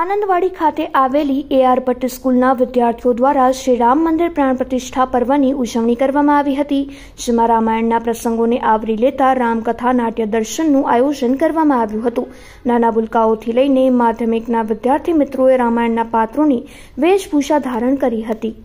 આનંદવાડી ખાતે આવેલી એઆર ભટ્ટ સ્કૂલના વિદ્યાર્થીઓ દ્વારા શ્રી રામ મંદિર પ્રાણ પ્રતિષ્ઠા પર્વની ઉજવણી કરવામાં આવી હતી જેમાં રામાયણના પ્રસંગોને આવરી લેતા રામકથા નાટ્ય દર્શનનું આયોજન કરવામાં આવ્યું હતું નાના બુલકાઓથી લઈને માધ્યમિકના વિદ્યાર્થી મિત્રોએ રામાયણના પાત્રોની વેશભૂષા ધારણ કરી હતી